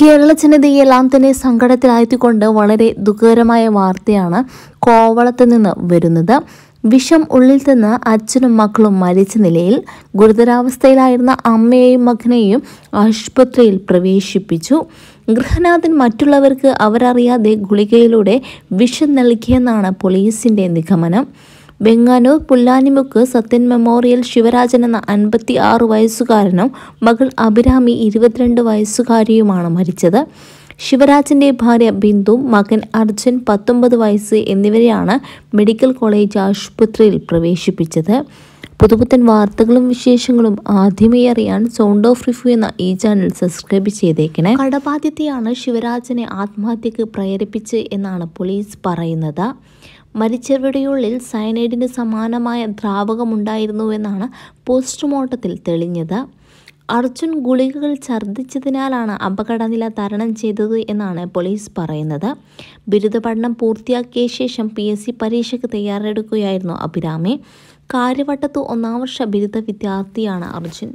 കേരള എല്ലാം തന്നെ സങ്കടത്തിലായത്തിക്കൊണ്ട് വളരെ ദുഃഖകരമായ വാർത്തയാണ് കോവളത്ത് നിന്ന് വരുന്നത് വിഷം ഉള്ളിൽ തന്ന് അച്ഛനും മക്കളും മരിച്ച നിലയിൽ ഗുരുതരാവസ്ഥയിലായിരുന്ന അമ്മയെയും മകനെയും ആശുപത്രിയിൽ പ്രവേശിപ്പിച്ചു ഗൃഹനാഥൻ മറ്റുള്ളവർക്ക് അവരറിയാതെ ഗുളികയിലൂടെ വിഷം നൽകിയെന്നാണ് പോലീസിന്റെ നിഗമനം ബെങ്ങാനൂർ പുല്ലാനിമുക്ക് സത്യൻ മെമ്മോറിയൽ ശിവരാജൻ എന്ന അൻപത്തി ആറ് വയസ്സുകാരനും മകൾ അഭിരാമി ഇരുപത്തിരണ്ട് വയസ്സുകാരിയുമാണ് മരിച്ചത് ശിവരാജിന്റെ ഭാര്യ ബിന്ദു മകൻ അർജുൻ പത്തൊമ്പത് വയസ്സ് എന്നിവരെയാണ് മെഡിക്കൽ കോളേജ് ആശുപത്രിയിൽ പ്രവേശിപ്പിച്ചത് പുതുപുത്തൻ വാർത്തകളും വിശേഷങ്ങളും ആദ്യമേ അറിയാൻ സൗണ്ട് ഓഫ് റിവ്യൂ എന്ന ഈ ചാനൽ സബ്സ്ക്രൈബ് ചെയ്തേക്കണേ കടബാധ്യതയാണ് ശിവരാജനെ ആത്മഹത്യക്ക് പ്രേരിപ്പിച്ച് എന്നാണ് പോലീസ് പറയുന്നത് മരിച്ചവരുടെ ഉള്ളിൽ സയനൈഡിന് സമാനമായ ദ്രാവകമുണ്ടായിരുന്നുവെന്നാണ് പോസ്റ്റ്മോർട്ടത്തിൽ തെളിഞ്ഞത് അർജുൻ ഗുളികകൾ ഛർദ്ദിച്ചതിനാലാണ് അപകടനില തരണം ചെയ്തത് എന്നാണ് പോലീസ് പറയുന്നത് ബിരുദ പഠനം പൂർത്തിയാക്കിയ ശേഷം പി എസ് സി പരീക്ഷയ്ക്ക് തയ്യാറെടുക്കുകയായിരുന്നു അഭിരാമി കാര്യവട്ടത്ത് ഒന്നാം വർഷ ബിരുദ വിദ്യാർത്ഥിയാണ് അർജുൻ